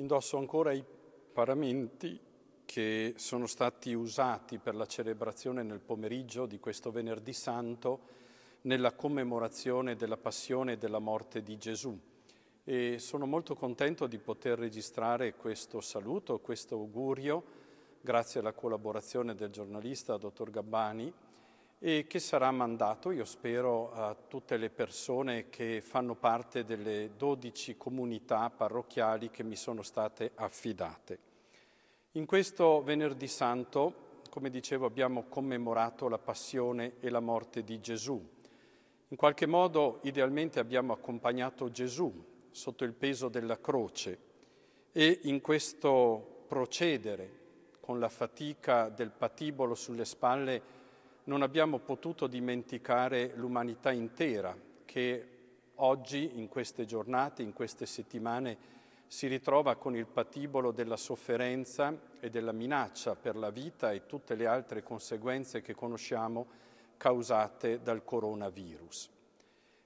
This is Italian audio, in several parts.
Indosso ancora i paramenti che sono stati usati per la celebrazione nel pomeriggio di questo venerdì santo nella commemorazione della passione e della morte di Gesù. E sono molto contento di poter registrare questo saluto, questo augurio, grazie alla collaborazione del giornalista dottor Gabbani, e che sarà mandato, io spero, a tutte le persone che fanno parte delle 12 comunità parrocchiali che mi sono state affidate. In questo venerdì santo, come dicevo, abbiamo commemorato la passione e la morte di Gesù. In qualche modo, idealmente, abbiamo accompagnato Gesù sotto il peso della croce e in questo procedere, con la fatica del patibolo sulle spalle, non abbiamo potuto dimenticare l'umanità intera che oggi, in queste giornate, in queste settimane, si ritrova con il patibolo della sofferenza e della minaccia per la vita e tutte le altre conseguenze che conosciamo causate dal coronavirus.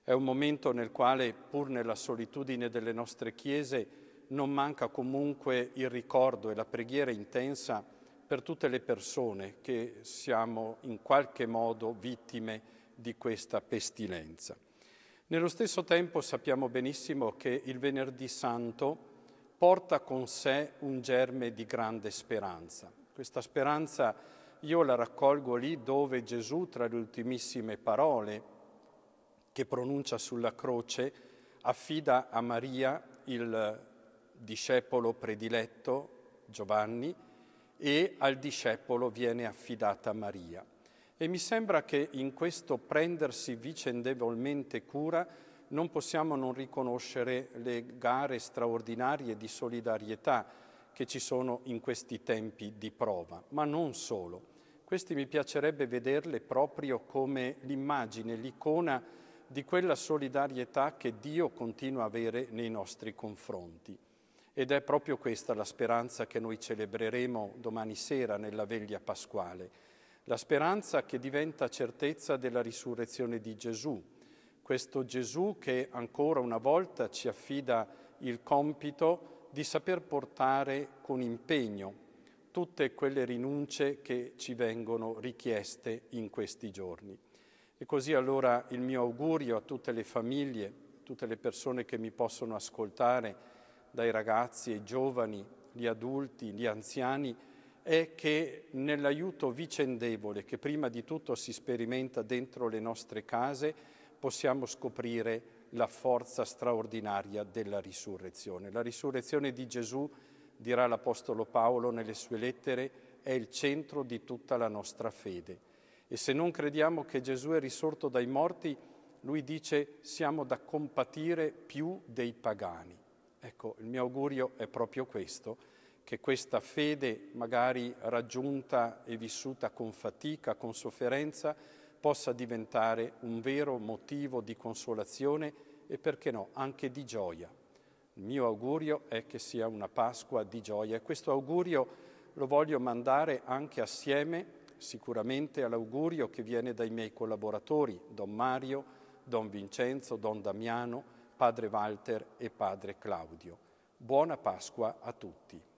È un momento nel quale, pur nella solitudine delle nostre chiese, non manca comunque il ricordo e la preghiera intensa per tutte le persone che siamo in qualche modo vittime di questa pestilenza. Nello stesso tempo sappiamo benissimo che il venerdì santo porta con sé un germe di grande speranza. Questa speranza io la raccolgo lì dove Gesù, tra le ultimissime parole che pronuncia sulla croce, affida a Maria il discepolo prediletto Giovanni, e al discepolo viene affidata Maria. E mi sembra che in questo prendersi vicendevolmente cura non possiamo non riconoscere le gare straordinarie di solidarietà che ci sono in questi tempi di prova, ma non solo. Questi mi piacerebbe vederle proprio come l'immagine, l'icona di quella solidarietà che Dio continua a avere nei nostri confronti. Ed è proprio questa la speranza che noi celebreremo domani sera nella veglia pasquale, la speranza che diventa certezza della risurrezione di Gesù, questo Gesù che ancora una volta ci affida il compito di saper portare con impegno tutte quelle rinunce che ci vengono richieste in questi giorni. E così allora il mio augurio a tutte le famiglie, a tutte le persone che mi possono ascoltare, dai ragazzi ai giovani, gli adulti, gli anziani, è che nell'aiuto vicendevole che prima di tutto si sperimenta dentro le nostre case possiamo scoprire la forza straordinaria della risurrezione. La risurrezione di Gesù, dirà l'Apostolo Paolo nelle sue lettere, è il centro di tutta la nostra fede. E se non crediamo che Gesù è risorto dai morti, lui dice siamo da compatire più dei pagani. Ecco, il mio augurio è proprio questo, che questa fede, magari raggiunta e vissuta con fatica, con sofferenza, possa diventare un vero motivo di consolazione e, perché no, anche di gioia. Il mio augurio è che sia una Pasqua di gioia e questo augurio lo voglio mandare anche assieme sicuramente all'augurio che viene dai miei collaboratori, Don Mario, Don Vincenzo, Don Damiano, padre Walter e padre Claudio. Buona Pasqua a tutti.